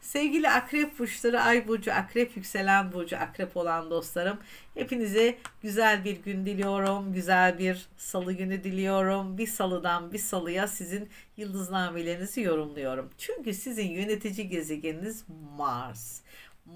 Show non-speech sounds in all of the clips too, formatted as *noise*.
Sevgili akrep burçları, ay burcu, akrep yükselen burcu, akrep olan dostlarım. Hepinize güzel bir gün diliyorum. Güzel bir salı günü diliyorum. Bir salıdan bir salıya sizin yıldıznamelerinizi yorumluyorum. Çünkü sizin yönetici gezegeniniz Mars.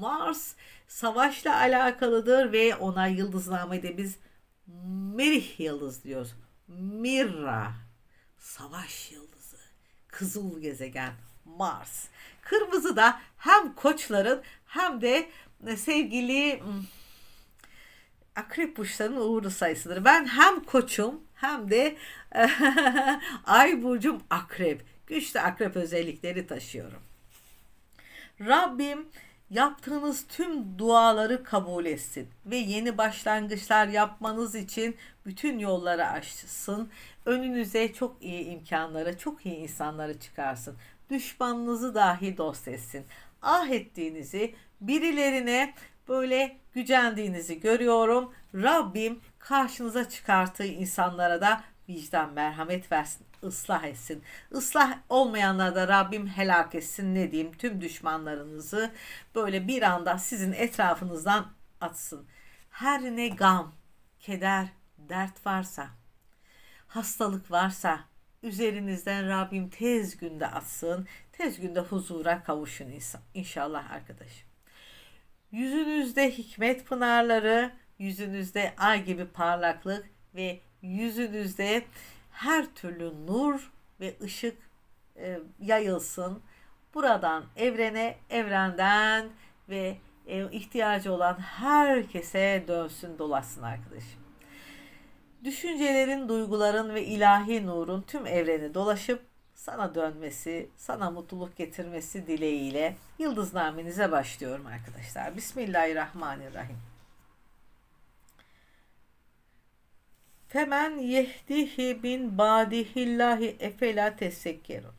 Mars savaşla alakalıdır ve ona yıldıznamede biz Merih yıldız diyoruz. Mirra savaş yıldızı. Kızıl gezegen. Mars. Kırmızı da hem koçların hem de e, sevgili hmm, akrep burçlarının uğurlu sayısıdır. Ben hem koçum hem de *laughs* ay burcum akrep. Güçlü akrep özellikleri taşıyorum. Rabbim yaptığınız tüm duaları kabul etsin ve yeni başlangıçlar yapmanız için bütün yolları açsın. Önünüze çok iyi imkanlara, çok iyi insanları çıkarsın düşmanınızı dahi dost etsin. Ah ettiğinizi birilerine böyle gücendiğinizi görüyorum. Rabbim karşınıza çıkarttığı insanlara da vicdan merhamet versin ıslah etsin. Islah olmayanlara da Rabbim helak etsin ne diyeyim tüm düşmanlarınızı böyle bir anda sizin etrafınızdan atsın. Her ne gam, keder, dert varsa, hastalık varsa, üzerinizden Rabbim tez günde atsın. Tez günde huzura kavuşun insan. İnşallah arkadaşım. Yüzünüzde hikmet pınarları, yüzünüzde ay gibi parlaklık ve yüzünüzde her türlü nur ve ışık e, yayılsın. Buradan evrene, evrenden ve e, ihtiyacı olan herkese dönsün dolasın arkadaşım düşüncelerin, duyguların ve ilahi nurun tüm evreni dolaşıp sana dönmesi, sana mutluluk getirmesi dileğiyle yıldız naminize başlıyorum arkadaşlar. Bismillahirrahmanirrahim. Femen yehdihi bin badihillahi efela tesekkerun.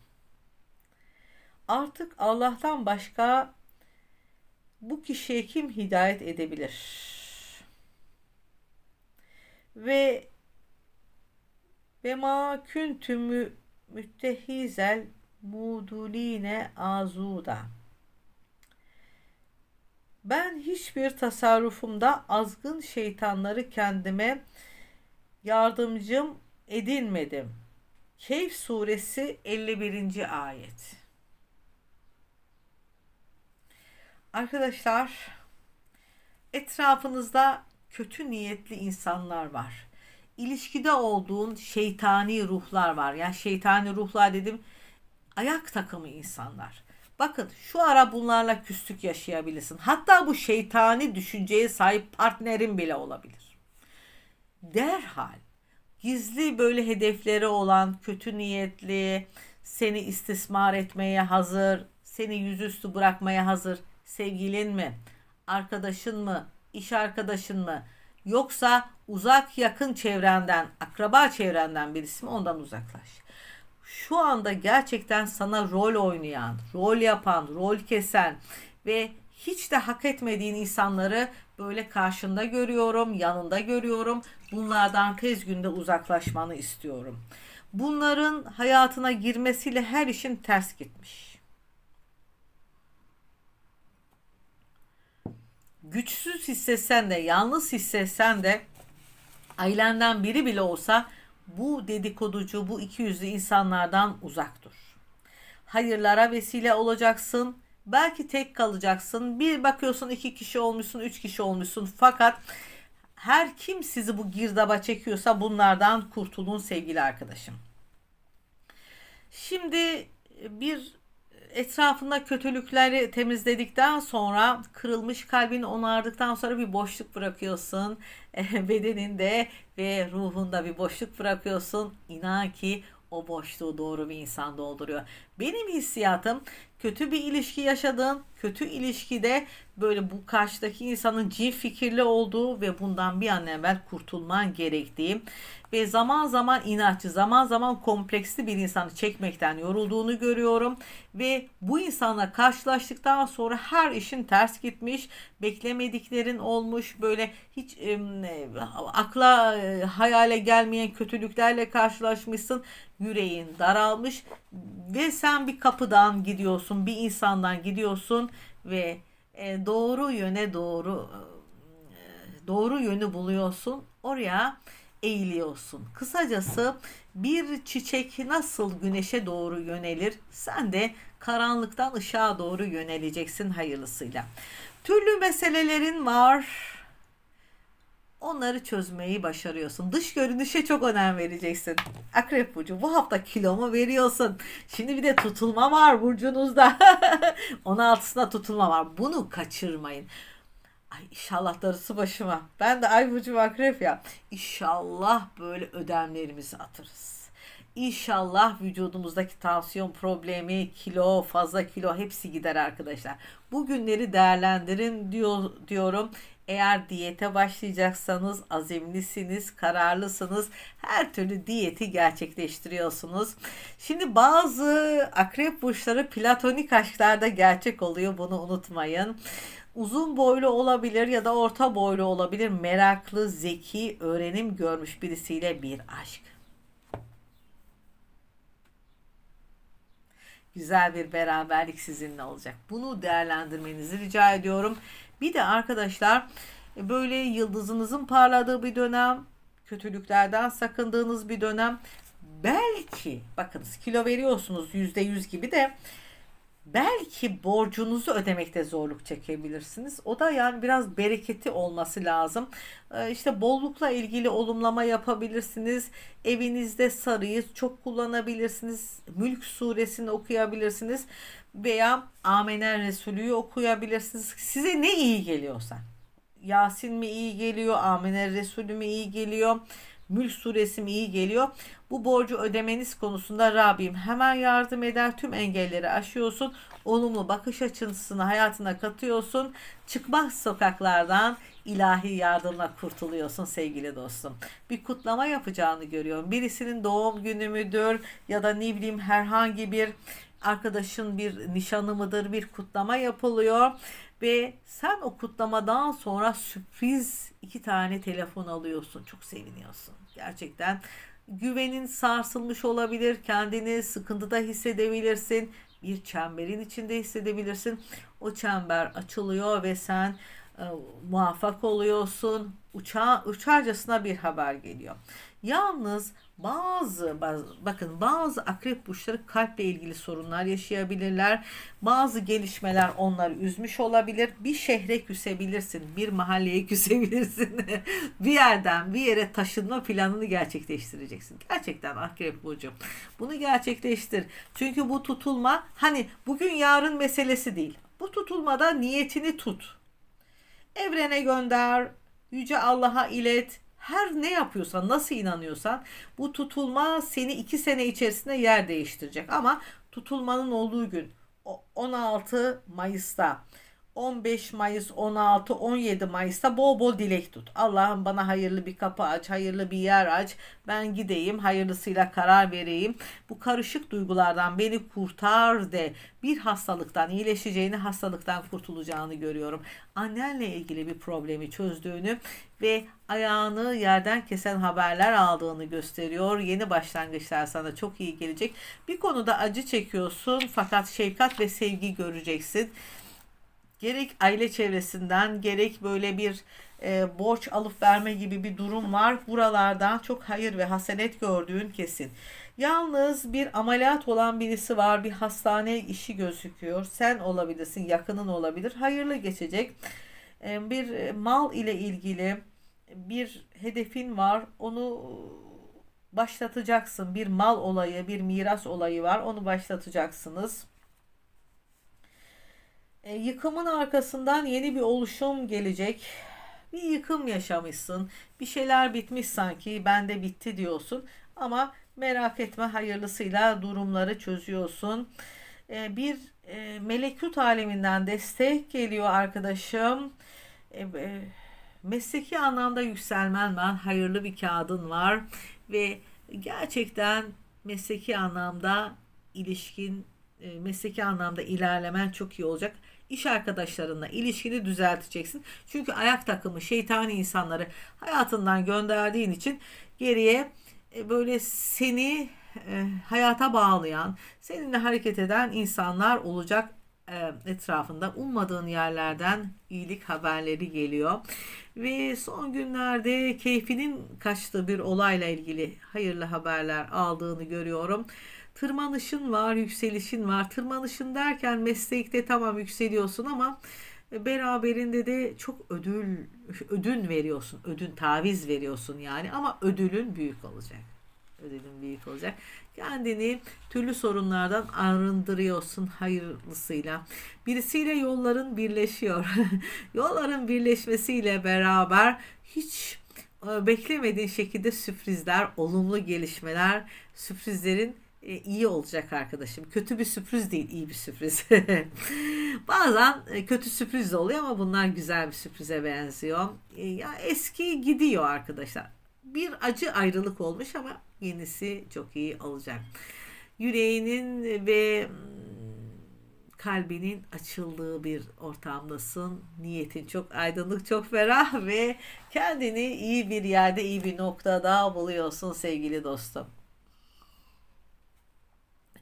Artık Allah'tan başka bu kişiye kim hidayet edebilir? Ve ve ma küntümü müttehizel muduline azuda. Ben hiçbir tasarrufumda azgın şeytanları kendime yardımcım edinmedim. Keyf suresi 51. ayet. Arkadaşlar etrafınızda kötü niyetli insanlar var ilişkide olduğun şeytani ruhlar var. Yani şeytani ruhlar dedim ayak takımı insanlar. Bakın şu ara bunlarla küslük yaşayabilirsin. Hatta bu şeytani düşünceye sahip partnerin bile olabilir. Derhal gizli böyle hedefleri olan, kötü niyetli, seni istismar etmeye hazır, seni yüzüstü bırakmaya hazır sevgilin mi, arkadaşın mı, iş arkadaşın mı, Yoksa uzak yakın çevrenden, akraba çevrenden birisi mi ondan uzaklaş. Şu anda gerçekten sana rol oynayan, rol yapan, rol kesen ve hiç de hak etmediğin insanları böyle karşında görüyorum, yanında görüyorum. Bunlardan tez günde uzaklaşmanı istiyorum. Bunların hayatına girmesiyle her işin ters gitmiş. güçsüz hissetsen de yalnız hissetsen de ailenden biri bile olsa bu dedikoducu, bu iki yüzlü insanlardan uzak dur. Hayırlara vesile olacaksın. Belki tek kalacaksın. Bir bakıyorsun iki kişi olmuşsun, üç kişi olmuşsun. Fakat her kim sizi bu girdaba çekiyorsa bunlardan kurtulun sevgili arkadaşım. Şimdi bir etrafında kötülükleri temizledikten sonra kırılmış kalbini onardıktan sonra bir boşluk bırakıyorsun *laughs* eh, bedeninde ve ruhunda bir boşluk bırakıyorsun İnan ki o boşluğu doğru bir insan dolduruyor benim hissiyatım kötü bir ilişki yaşadığın, kötü ilişkide böyle bu karşıdaki insanın cin fikirli olduğu ve bundan bir an evvel kurtulman gerektiği ve zaman zaman inatçı, zaman zaman kompleksli bir insanı çekmekten yorulduğunu görüyorum ve bu insanla karşılaştıktan sonra her işin ters gitmiş, beklemediklerin olmuş, böyle hiç e, akla, e, hayale gelmeyen kötülüklerle karşılaşmışsın, yüreğin daralmış ve sen sen bir kapıdan gidiyorsun, bir insandan gidiyorsun ve e, doğru yöne doğru e, doğru yönü buluyorsun. Oraya eğiliyorsun. Kısacası bir çiçek nasıl güneşe doğru yönelir? Sen de karanlıktan ışığa doğru yöneleceksin hayırlısıyla. Türlü meselelerin var onları çözmeyi başarıyorsun. Dış görünüşe çok önem vereceksin. Akrep Burcu bu hafta kilomu veriyorsun. Şimdi bir de tutulma var burcunuzda. 16'sında *laughs* tutulma var. Bunu kaçırmayın. Ay inşallah darısı başıma. Ben de ay burcu akrep ya. İnşallah böyle ödemlerimizi atarız. İnşallah vücudumuzdaki tansiyon problemi, kilo, fazla kilo hepsi gider arkadaşlar. Bu günleri değerlendirin diyor, diyorum. Eğer diyete başlayacaksanız azimlisiniz, kararlısınız. Her türlü diyeti gerçekleştiriyorsunuz. Şimdi bazı akrep burçları platonik aşklarda gerçek oluyor. Bunu unutmayın uzun boylu olabilir ya da orta boylu olabilir meraklı, zeki, öğrenim görmüş birisiyle bir aşk. güzel bir beraberlik sizinle olacak. Bunu değerlendirmenizi rica ediyorum. Bir de arkadaşlar böyle yıldızınızın parladığı bir dönem, kötülüklerden sakındığınız bir dönem. Belki bakınız kilo veriyorsunuz %100 gibi de belki borcunuzu ödemekte zorluk çekebilirsiniz. O da yani biraz bereketi olması lazım. Ee, işte bollukla ilgili olumlama yapabilirsiniz. Evinizde sarıyı çok kullanabilirsiniz. Mülk suresini okuyabilirsiniz veya Amener Resulü'yü okuyabilirsiniz. Size ne iyi geliyorsa. Yasin mi iyi geliyor, Amener Resulü mü iyi geliyor? Mülk suresi iyi geliyor. Bu borcu ödemeniz konusunda Rabbim hemen yardım eder. Tüm engelleri aşıyorsun. Olumlu bakış açısını hayatına katıyorsun. Çıkmak sokaklardan ilahi yardımla kurtuluyorsun sevgili dostum. Bir kutlama yapacağını görüyorum. Birisinin doğum günü müdür ya da ne bileyim herhangi bir arkadaşın bir nişanı mıdır bir kutlama yapılıyor ve sen o kutlamadan sonra sürpriz iki tane telefon alıyorsun. Çok seviniyorsun. Gerçekten güvenin sarsılmış olabilir. Kendini sıkıntıda hissedebilirsin. Bir çemberin içinde hissedebilirsin. O çember açılıyor ve sen e, muvaffak oluyorsun. Uçağa, uçarcasına bir haber geliyor. Yalnız bazı, bazı bakın bazı akrep burçları kalple ilgili sorunlar yaşayabilirler. Bazı gelişmeler onları üzmüş olabilir. Bir şehre küsebilirsin, bir mahalleye *laughs* küsebilirsin. bir yerden bir yere taşınma planını gerçekleştireceksin. Gerçekten akrep burcu. Bunu gerçekleştir. Çünkü bu tutulma hani bugün yarın meselesi değil. Bu tutulmada niyetini tut evrene gönder, yüce Allah'a ilet. Her ne yapıyorsan, nasıl inanıyorsan bu tutulma seni iki sene içerisinde yer değiştirecek. Ama tutulmanın olduğu gün 16 Mayıs'ta 15 Mayıs, 16, 17 Mayıs'ta bol bol dilek tut. Allah'ım bana hayırlı bir kapı aç, hayırlı bir yer aç. Ben gideyim, hayırlısıyla karar vereyim. Bu karışık duygulardan beni kurtar de. Bir hastalıktan iyileşeceğini, hastalıktan kurtulacağını görüyorum. Annenle ilgili bir problemi çözdüğünü ve ayağını yerden kesen haberler aldığını gösteriyor. Yeni başlangıçlar sana çok iyi gelecek. Bir konuda acı çekiyorsun fakat şefkat ve sevgi göreceksin gerek aile çevresinden gerek böyle bir e, borç alıp verme gibi bir durum var. Buralardan çok hayır ve hasenet gördüğün kesin. Yalnız bir ameliyat olan birisi var, bir hastane işi gözüküyor. Sen olabilirsin, yakının olabilir. Hayırlı geçecek. E, bir mal ile ilgili bir hedefin var. Onu başlatacaksın. Bir mal olayı, bir miras olayı var. Onu başlatacaksınız. E, yıkımın arkasından yeni bir oluşum gelecek. Bir yıkım yaşamışsın. Bir şeyler bitmiş sanki. Ben de bitti diyorsun. Ama merak etme hayırlısıyla durumları çözüyorsun. E, bir e, melekut aleminden destek geliyor arkadaşım. E, e, mesleki anlamda yükselmen ben hayırlı bir kağıdın var ve gerçekten mesleki anlamda ilişkin e, mesleki anlamda ilerlemen çok iyi olacak iş arkadaşlarınla ilişkini düzelteceksin. Çünkü ayak takımı şeytani insanları hayatından gönderdiğin için geriye e, böyle seni e, hayata bağlayan, seninle hareket eden insanlar olacak e, etrafında ummadığın yerlerden iyilik haberleri geliyor. Ve son günlerde keyfinin kaçtığı bir olayla ilgili hayırlı haberler aldığını görüyorum tırmanışın var, yükselişin var. Tırmanışın derken meslekte tamam yükseliyorsun ama beraberinde de çok ödül ödün veriyorsun. Ödün taviz veriyorsun yani ama ödülün büyük olacak. Ödülün büyük olacak. Kendini türlü sorunlardan arındırıyorsun hayırlısıyla. Birisiyle yolların birleşiyor. *laughs* yolların birleşmesiyle beraber hiç e, beklemediğin şekilde sürprizler, olumlu gelişmeler, sürprizlerin e, iyi olacak arkadaşım. Kötü bir sürpriz değil, iyi bir sürpriz. *laughs* Bazen e, kötü sürpriz de oluyor ama bunlar güzel bir sürprize benziyor. E, ya eski gidiyor arkadaşlar. Bir acı ayrılık olmuş ama yenisi çok iyi olacak. Yüreğinin ve hmm, kalbinin açıldığı bir ortamdasın. Niyetin çok aydınlık, çok ferah ve kendini iyi bir yerde, iyi bir noktada buluyorsun sevgili dostum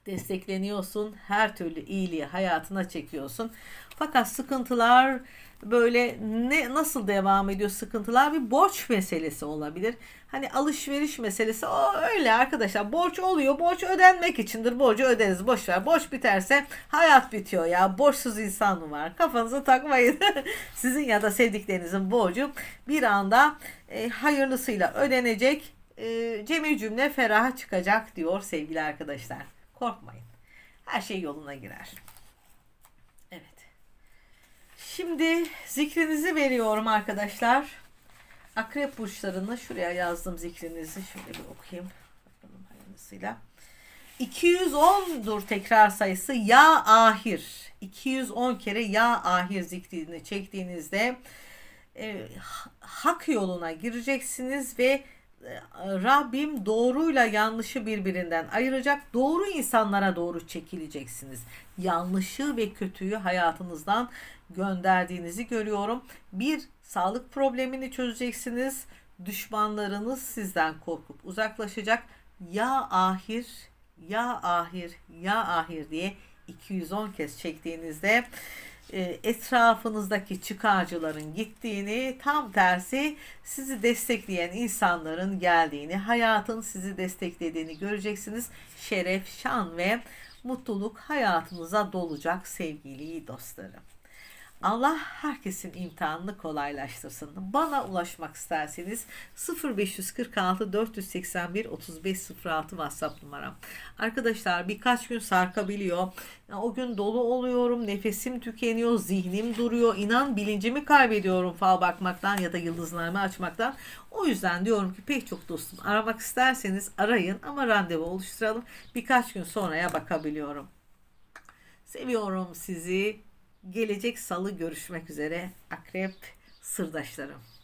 destekleniyorsun. Her türlü iyiliği hayatına çekiyorsun. Fakat sıkıntılar böyle ne nasıl devam ediyor sıkıntılar bir borç meselesi olabilir. Hani alışveriş meselesi o öyle arkadaşlar borç oluyor borç ödenmek içindir borcu öderiz boş ver borç biterse hayat bitiyor ya borçsuz insan mı var kafanıza takmayın *laughs* sizin ya da sevdiklerinizin borcu bir anda e, hayırlısıyla ödenecek e, cemil cümle feraha çıkacak diyor sevgili arkadaşlar. Korkmayın. Her şey yoluna girer. Evet. Şimdi zikrinizi veriyorum arkadaşlar. Akrep burçlarını şuraya yazdım zikrinizi. Şöyle bir okuyayım. Bakalım hayırlısıyla. 210'dur tekrar sayısı ya ahir. 210 kere ya ahir zikrini çektiğinizde e, hak yoluna gireceksiniz ve Rabbim doğruyla yanlışı birbirinden ayıracak. Doğru insanlara doğru çekileceksiniz. Yanlışı ve kötüyü hayatınızdan gönderdiğinizi görüyorum. Bir sağlık problemini çözeceksiniz. Düşmanlarınız sizden korkup uzaklaşacak. Ya ahir, ya ahir, ya ahir diye 210 kez çektiğinizde e, etrafınızdaki çıkarcıların gittiğini, tam tersi sizi destekleyen insanların geldiğini, hayatın sizi desteklediğini göreceksiniz. Şeref, şan ve mutluluk hayatınıza dolacak sevgili dostlarım. Allah herkesin imtihanını kolaylaştırsın. Bana ulaşmak isterseniz 0546 481 3506 WhatsApp numaram. Arkadaşlar birkaç gün sarkabiliyor. O gün dolu oluyorum, nefesim tükeniyor, zihnim duruyor. İnan bilincimi kaybediyorum fal bakmaktan ya da yıldızlarımı açmaktan. O yüzden diyorum ki pek çok dostum aramak isterseniz arayın ama randevu oluşturalım. Birkaç gün sonraya bakabiliyorum. Seviyorum sizi. Gelecek salı görüşmek üzere akrep sırdaşlarım.